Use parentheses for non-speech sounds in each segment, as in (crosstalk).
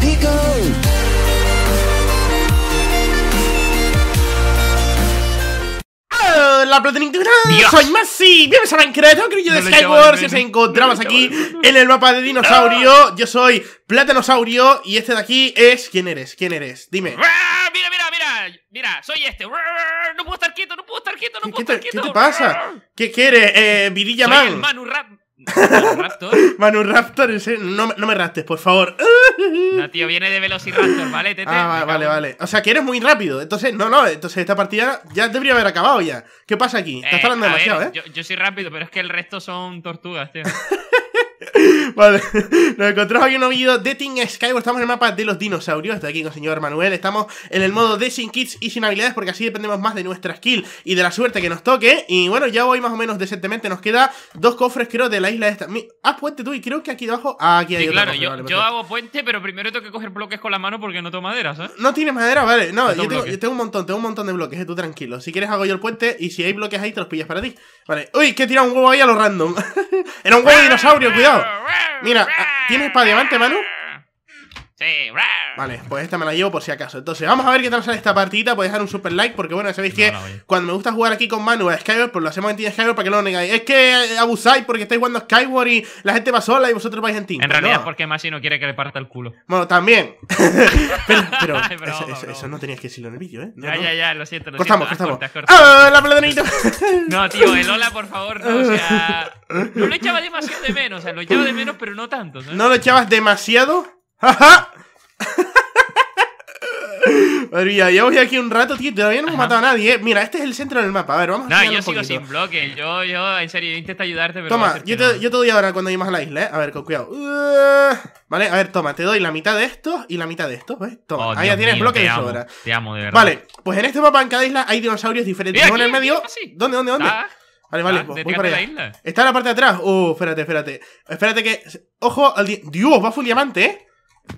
digo. La Platonictura, soy Masi, bienvenidos a Minecraft, creo yo de Skyward, si os encontramos aquí en el mapa de dinosaurio, ah. yo soy Platanosaurio y este de aquí es... ¿Quién eres? ¿Quién eres? Dime. Ah, mira, mira, mira, mira, soy este. Ah, no puedo estar quieto, no puedo estar quieto, no puedo estar quieto. ¿Qué te pasa? ¿Qué quieres? Eh, Virilla Man. El Manu Manu Raptor (laughs) No, me rastes, por favor. (laughs) No, tío, viene de Velociraptor, ¿vale? Tete? Ah, vale, vale, O sea, que eres muy rápido. Entonces, no, no, entonces esta partida ya debería haber acabado ya. ¿Qué pasa aquí? Estás eh, hablando demasiado, ¿eh? yo, soy rápido, pero es que el resto son tortugas, tío. (laughs) (laughs) Vale, nos encontramos aquí un vídeo de Team Skyward. Estamos en el mapa de los dinosaurios. Estoy aquí con el señor Manuel. Estamos en el modo de sin kits y sin habilidades porque así dependemos más de nuestra skill y de la suerte que nos toque. Y bueno, ya voy más o menos decentemente. Nos queda dos cofres, creo, de la isla esta. Haz ah, puente tú. Y creo que aquí abajo ah, aquí hay sí, claro, yo, hago puente, pero primero tengo que coger bloques con la mano porque no tengo madera, ¿sabes? No tienes madera, vale. No, yo tengo, un montón, tengo un montón de bloques, eh, tú tranquilo. Si quieres, hago yo el puente y si hay bloques ahí, te los pillas para ti. Vale. Uy, que he un huevo ahí a lo random. (laughs) Era un huevo de dinosaurio, cuidado. Mira, ¿tienes para diamante, mano? Sí, Vale, pues esta me la llevo por si acaso. Entonces, vamos a ver qué tal sale esta partida. Podéis dejar un super like, porque bueno, ya sabéis que cuando me gusta jugar aquí con Manu a Skyward, pues lo hacemos en Team Skyward para que no lo negáis. Es que abusáis porque estáis jugando a Skyward y la gente va sola y vosotros vais en team. En realidad, porque Masi no quiere que le parta el culo. Bueno, también. (laughs) pero, eso, no tenías que decirlo en el vídeo, ¿eh? ya, ya, ya, lo siento. cortamos, cortamos. ¡Ah, ah la platanita! (laughs) no, tío, el hola, por favor, no, o sea. No lo echaba demasiado de menos, o sea, lo echaba de menos, pero no tanto. ¿sabes? ¿No lo echabas demasiado? (laughs) ¡Ja, Madre mía, llevamos ya aquí un rato, tío. Todavía no hemos matado a nadie. Mira, este es el centro del mapa. A ver, vamos a No, yo sigo sin bloque. Yo, yo, en serio, intento ayudarte, pero. Toma, yo te, yo doy ahora cuando lleguemos a la isla, ¿eh? A ver, con cuidado. Uh, vale, a ver, toma, te doy la mitad de estos y la mitad de estos, ¿ves? Toma, oh, ahí ya tienes bloques bloque de sobra. Te amo, de verdad. Vale, pues en este mapa, en cada isla, hay dinosaurios diferentes. en el medio. ¿Dónde, dónde, dónde? Ah, vale, vale, ah, pues voy isla. Está en la parte de atrás. Uh, espérate, espérate. Espérate que. Ojo al. Di Dios, va full diamante, ¿eh?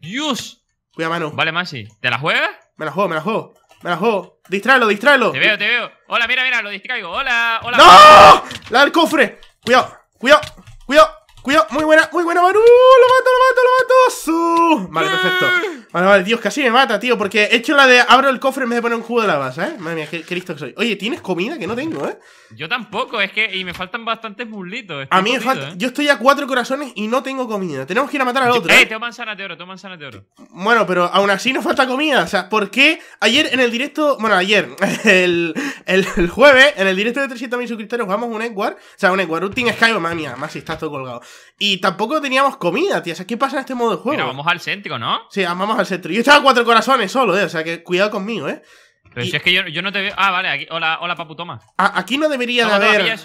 Dios. Cuidado, mano. Vale, Maxi ¿Te la juegas? Me la juego, me la juego. Me la juego. Distráelo, distráelo. Te veo, te veo. Hola, mira, mira, lo distraigo. Hola, hola. ¡No! La del cofre. Cuidado, cuidado, cuidado, cuidado. Muy buena, muy buena, Manu. Lo mato, lo mato, lo mato. Su. Vale, perfecto. Vale, ah, vale, Dios, casi me mata, tío, porque he hecho la de abro el cofre en vez de poner un jugo de base, ¿eh? Madre mía, qué, listo que soy. Oye, ¿tienes comida? Que no tengo, ¿eh? Yo tampoco, es que... Y me faltan bastantes burlitos. A mí me falta... ¿eh? Yo estoy a cuatro corazones y no tengo comida. Tenemos que ir a matar al otro. Eh, eh, tengo manzana de oro, tengo manzana de oro. Bueno, pero aún así nos falta comida. O sea, ¿por qué ayer en el directo... Bueno, ayer, (laughs) el, el, jueves, en el directo de 300.000 suscriptores jugamos un Edward. O sea, un Edward, un Team madre mía, más si estás todo colgado. Y tampoco teníamos comida, tío. O sea, ¿qué pasa en este modo de juego? vamos al céntrico, ¿no? Sí, vamos al yo estaba cuatro corazones solo, eh, O sea que cuidado conmigo, ¿eh? Pero si es que yo, no te veo. Ah, vale, hola, hola Papu Toma. aquí no debería de haber.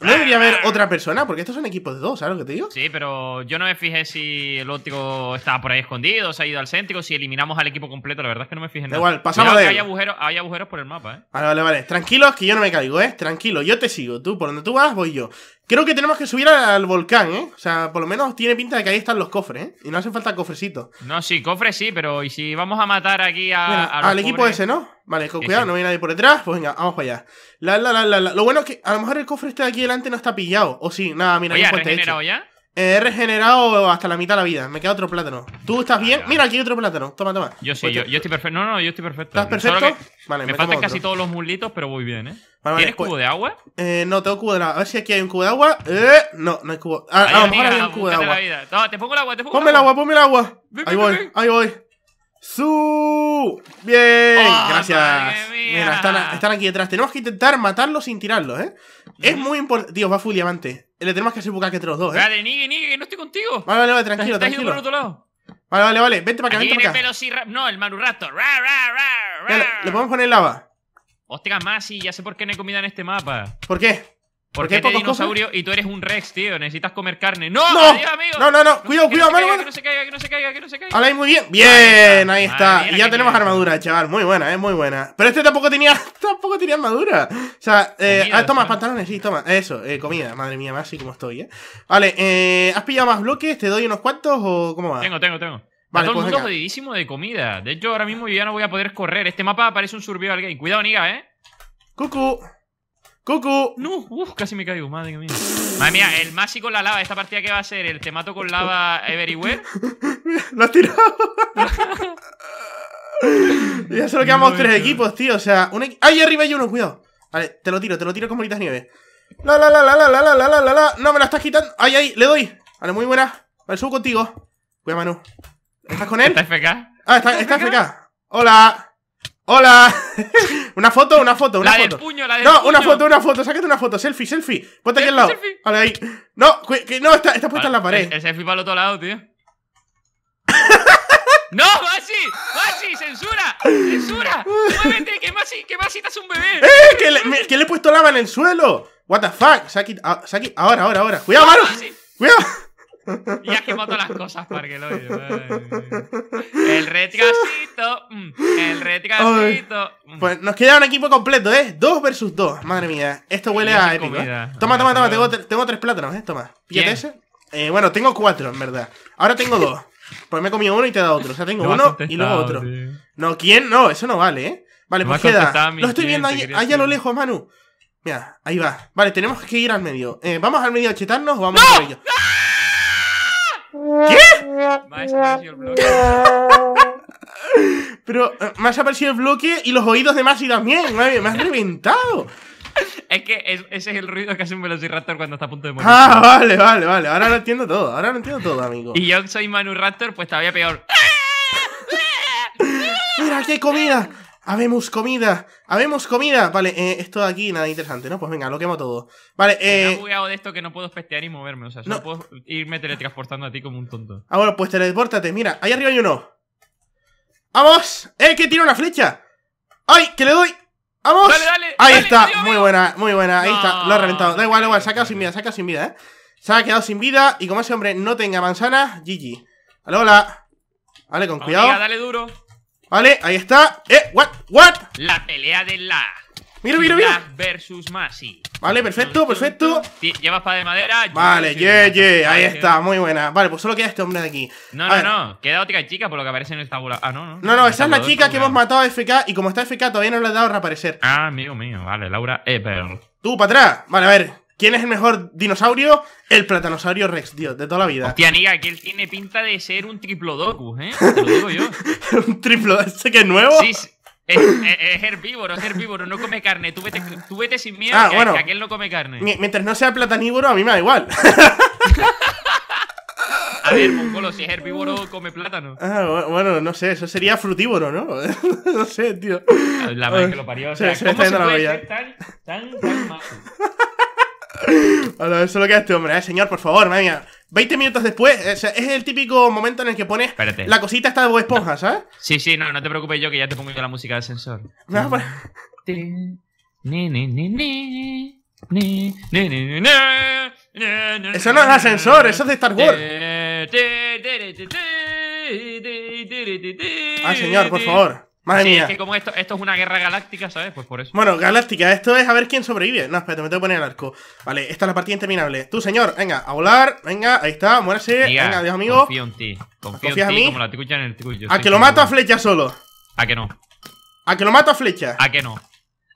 no debería haber ah. otra persona, porque estos son equipos de dos, ¿sabes lo que te digo? Sí, pero yo no me fijé si el óptico estaba por ahí escondido, se ha ido al céntrico, si eliminamos al equipo completo, la verdad es que no me fijé en nada. Igual, pasamos de. Hay agujeros, hay agujeros por el mapa, ¿eh? Vale, vale, vale. Tranquilos, que yo no me caigo, ¿eh? Tranquilo, yo te sigo. Tú, por donde tú vas, voy yo. Creo que tenemos que subir al volcán, ¿eh? O sea, por lo menos tiene pinta de que ahí están los cofres, ¿eh? Y no hacen falta cofrecitos. No, sí, cofres sí, pero ¿y si vamos a matar aquí a, al equipo ese, no? Vale, con cuidado, no viene nadie por detrás. Pues venga, vamos para allá. La, la, la, la, la, Lo bueno es que a lo mejor el cofre este de aquí delante no está pillado. O sí, nada, mira, Oye, hecho. hecho. ya? He regenerado hasta la mitad de la vida. Me queda otro plátano. ¿Tú estás ah, bien? Mira, aquí hay otro plátano. Toma, toma. Yo sí, pues yo, yo, estoy perfecto. No, no, yo estoy perfecto. ¿Estás perfecto? vale, me, faltan casi todos los muslitos, pero voy bien, ¿eh? ¿Tienes pues, cubo de agua? Eh, no, tengo cubo de agua. A ver si aquí hay un cubo de agua. Eh, no, no hay cubo. A, ah, a lo mejor hay un cubo de agua. Toma, te pongo el agua, te pongo ponme el agua. Ponme el agua, ponme el agua. ahí voy, ahí voy. ¡Su! ¡Bien! Oh, Gracias. Mira, están, están, aquí detrás. Tenemos que intentar matarlos sin tirarlos, ¿eh? Es muy importante. Dios, va full diamante. Eh, le tenemos que hacer bucaque entre los dos, ¿eh? Vale, Nigue, Nigue, no estoy contigo. Vale, vale, vale tranquilo, tranquilo. otro lado. Vale, vale, vale. Vente para acá, vente para acá. No, el Manuraptor. Ra, le, podemos poner lava. Hostia, más y ya sé por qué no hay comida en este mapa. ¿Por qué? Porque ¿Por qué dinosaurio y tú eres un rex, tío. Necesitas comer carne. ¡No! ¡No! No, no, cuidado, cuidado, Que no se caiga, que no se caiga, que no se caiga. ahí muy bien. Bien, ahí está. y ya tenemos armadura, chaval. Muy buena, eh, muy buena. Pero este tampoco tenía. (laughs) Tampoco tenía armadura. O sea, eh, ah, toma, pantalones, sí, toma. Eso, eh, comida. Madre mía, más así como estoy, eh. Vale, eh. ¿Has pillado más bloques? ¿Te doy unos cuantos o cómo va? Tengo, tengo, tengo. Vale, todo el pues mundo jodidísimo de comida. De hecho, ahora mismo yo ya no voy a poder correr. Este mapa parece un survival game. Cuidado, niga, eh. Cucu. ¡Coco! No, uf, casi me caigo, madre mía. Madre mía, el Masi con la lava, esta partida que va a ser el te mato con lava everywhere. (laughs) Lo has tirado. (laughs) ya solo quedamos tres equipos, tío. O sea, un ¡Ahí arriba hay uno! Cuidado. Vale, te lo tiro, te lo tiro con bolitas nieve. La la la la la la la la la la No me la estás quitando. Ay, ay, le doy. Vale, muy buena. Vale, subo contigo. Cuidado, Manu. ¿Estás con él? ¿Está FK? Ah, está, está FK. Hola. ¡Hola! (laughs) una foto, una foto, una la foto. puño, la no, una foto, una foto, sáquete una foto, selfie, selfie. Ponte aquí al lado. Selfie. Vale, ahí. No, que, no, está, está puesta en la pared. El, selfie para el otro lado, tío. (laughs) ¡No! ¡Masi! ¡Masi! ¡Censura! ¡Censura! ¡Muévete! ¡Que Masi, que Masi estás un bebé! ¡Eh! Que le, he puesto lava en el suelo! ¡What the fuck! Saki, ah, ahora, ahora, ahora. ¡Cuidado, no, ¡Cuidado! (laughs) Y has quemado todas las cosas, para que lo Parkeloid. El retrasito. Mm, el retrasito. Mm. Pues nos queda un equipo completo, ¿eh? Dos versus dos. Madre mía. Esto huele a épico. ¿eh? Toma, toma, toma. Tengo, tengo, tres plátanos, ¿eh? Toma. Píllate ese. Eh, bueno, tengo cuatro, en verdad. Ahora tengo dos. Pues me he comido uno y te he dado otro. O sea, tengo uno y luego otro. No, ¿quién? No, eso no vale, ¿eh? Vale, pues queda. Lo estoy viendo ahí, allá a lo lejos, Manu. Mira, ahí va. Vale, tenemos que ir al medio. Eh, ¿Vamos al medio a chetarnos o vamos a ello? ¿Qué? ha desaparecido el bloque. (laughs) Pero eh, ha aparecido el bloque y los oídos de Masi también. Me has reventado. Es que ese es el ruido que hace un velociraptor cuando está a punto de morir. Ah, vale, vale, vale. Ahora lo entiendo todo. Ahora lo entiendo todo, amigo. Y yo soy Manu Raptor, pues todavía peor. Mira, qué comida. ¡Habemos comida! ¡Habemos comida! Vale, eh, esto de aquí nada interesante, ¿no? Pues venga, lo quemo todo. Vale, eh. Me de esto que no puedo festear y moverme, o sea, no. puedo irme teletransportando a ti como un tonto. Ah, bueno, pues teletransportate. Mira, ahí arriba hay uno. ¡Vamos! ¡Eh, que tira una flecha! ¡Ay, que le doy! ¡Vamos! Dale, dale, ahí está, muy buena, muy buena, ahí está, lo ha reventado. Da igual, da igual, se sin vida, se ha quedado sin vida, ¿eh? Se ha quedado sin vida y como ese hombre no tenga manzana, GG. Hola, hola. Vale, con cuidado. dale duro. Vale, ahí está. Eh, what, what? La pelea de la. Mira, mira, mira. versus Masi. Vale, perfecto, perfecto. Llevas para de madera. Vale, yeah, yeah. Ahí ¿eh? está, muy buena. Vale, pues solo queda este hombre de aquí. No, no, no. Queda otra chica por lo que aparece en el Ah, no, no. No, no, esa es la chica que hemos matado a FK y como está FK todavía no le ha dado a reaparecer. Ah, amigo mío. Vale, Laura Eber. Tú, para atrás. Vale, a ver. ¿Quién es el mejor dinosaurio? El platanosaurio Rex, tío, de toda la vida. Hostia, niga, que él tiene pinta de ser un triplodocus, ¿eh? lo digo yo. (laughs) ¿Un triplodocus? ¿Este que es nuevo? Sí, Es, herbívoro, es herbívoro, no come carne. Tú vete, tú vete sin miedo, ah, que, que aquel no come carne. Mientras no sea platanívoro, a mí me da igual. (laughs) A ver, (laughs) Mongolo, si es herbívoro, come plátano. Ah, bueno, no sé, eso sería frutívoro, ¿no? no sé, tío. La madre que lo parió. O sea, ¿cómo se puede ser tan, tan, tan malo? eso lo que este hombre, ¿eh? señor, por favor, madre mía. 20 minutos después, es el típico momento en el que pones Espérate. la cosita esta de Bob Esponja, ¿sabes? Sí, sí, no, no te preocupes yo que ya te pongo yo la música del Ascensor Eso no es ascensor, eso es de Star Wars. Ah, señor, por favor sí, es que como esto, esto es una guerra galáctica, ¿sabes? Pues por eso. Bueno, galáctica, esto es a ver quién sobrevive. No, espérate, me tengo que poner el arco. Vale, esta es la partida interminable. Tú, señor, venga, a volar, venga, ahí está, muérase. venga, adiós, amigo. Confío en ti. Confío en mí? A que lo mato a flecha solo. A que no. A que lo mato a flecha. A que no.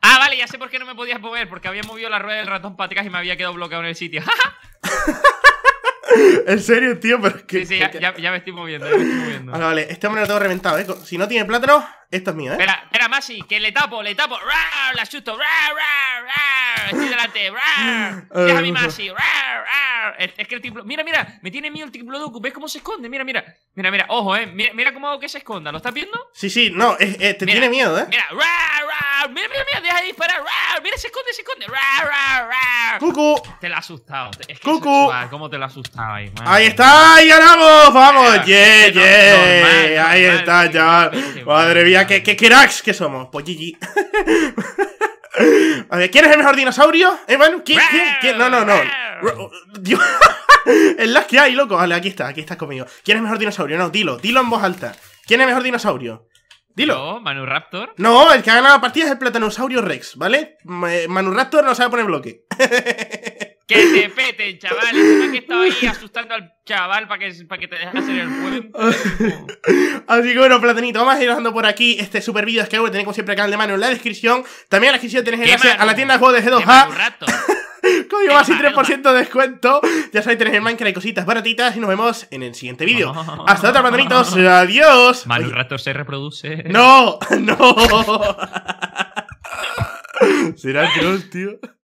Ah, vale, ya sé por qué no me podías mover, porque había movido la rueda del ratón paticas y me había quedado bloqueado en el sitio. (laughs) (laughs) (laughs) en serio, tío, pero es que. Sí, sí, ya, ya, me estoy moviendo, ya me estoy moviendo. Vale, vale, este hombre lo tengo reventado, ¿eh? Si no tiene plátano, esto es mío, ¿eh? Espera, espera, Masi, que le tapo, le tapo. ¡Rar! La asusto. ¡Rar, Estoy delante. ¡Rar! (laughs) Deja mi Masi. ¡Rar, es, que el tipo... Mira, mira, me tiene miedo el Diplodocus. ¿Ves cómo se esconde? Mira, mira. Mira, mira, ojo, eh. Mira, cómo hago que se esconda. ¿Lo estás viendo? Sí, sí, no, es, eh, te tiene miedo, eh. Mira, mira, mira, mira, deja de disparar. mira, se esconde, se esconde. Cucu. Te la ha asustado. Es que Cucu. ¿Cómo te la asustaba ahí? Man? Ahí está, ahí ganamos. Vamos, yeah, yeah. ahí está, ya Madre mía, qué, qué cracks que somos. Pues GG. (laughs) A ver, ¿quién es el mejor dinosaurio? ¿Eh, Manu? ¿Quién, quién, quién? No, no, no. (laughs) Dios. las (laughs) que hay, loco. Vale, aquí está, aquí estás conmigo. ¿Quién es mejor dinosaurio? No, dilo, dilo en voz alta. ¿Quién es mejor dinosaurio? Dilo. No, Raptor? No, el que ha ganado la partida es el Platanosaurio Rex, ¿vale? Manu Raptor no sabe poner bloque. (laughs) Que te peten, chaval. Es que estaba ahí asustando al chaval para que, para que te dejas hacer el puente. Así que bueno, platanito, vamos a ir dejando por aquí este super vídeo. Es que tener como siempre el canal de mano en la descripción. También en la descripción tenéis enlace a la tienda de juegos de G2A. Código más y 3% de descuento. Ya sabéis, tenéis en Minecraft cositas baratitas y nos vemos en el siguiente vídeo. (laughs) Hasta otra, mandanitos. Adiós. Manu Rato se reproduce. No, (laughs) no. (laughs) Será Cross, tío.